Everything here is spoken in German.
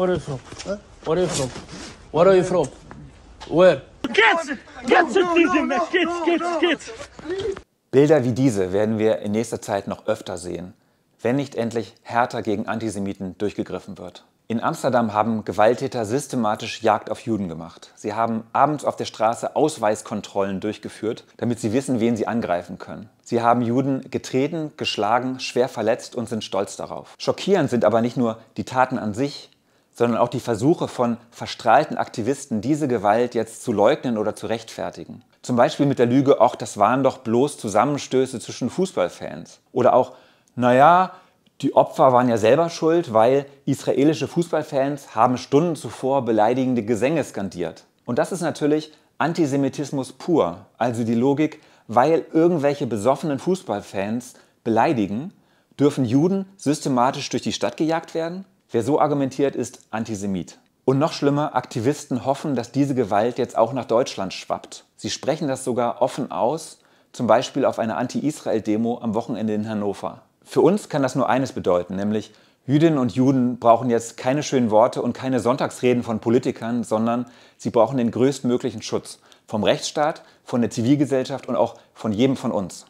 Where are you from? Huh? Where are you from? Where are you from? Where? Kids! Kids sind diese Kids, Kids, Kids! Bilder wie diese werden wir in nächster Zeit noch öfter sehen, wenn nicht endlich härter gegen Antisemiten durchgegriffen wird. In Amsterdam haben Gewalttäter systematisch Jagd auf Juden gemacht. Sie haben abends auf der Straße Ausweiskontrollen durchgeführt, damit sie wissen, wen sie angreifen können. Sie haben Juden getreten, geschlagen, schwer verletzt und sind stolz darauf. Schockierend sind aber nicht nur die Taten an sich, sondern auch die Versuche von verstrahlten Aktivisten, diese Gewalt jetzt zu leugnen oder zu rechtfertigen. Zum Beispiel mit der Lüge, ach, das waren doch bloß Zusammenstöße zwischen Fußballfans. Oder auch, naja, die Opfer waren ja selber schuld, weil israelische Fußballfans haben Stunden zuvor beleidigende Gesänge skandiert. Und das ist natürlich Antisemitismus pur, also die Logik, weil irgendwelche besoffenen Fußballfans beleidigen, dürfen Juden systematisch durch die Stadt gejagt werden? Wer so argumentiert, ist Antisemit. Und noch schlimmer, Aktivisten hoffen, dass diese Gewalt jetzt auch nach Deutschland schwappt. Sie sprechen das sogar offen aus, zum Beispiel auf einer Anti-Israel-Demo am Wochenende in Hannover. Für uns kann das nur eines bedeuten, nämlich Jüdinnen und Juden brauchen jetzt keine schönen Worte und keine Sonntagsreden von Politikern, sondern sie brauchen den größtmöglichen Schutz vom Rechtsstaat, von der Zivilgesellschaft und auch von jedem von uns.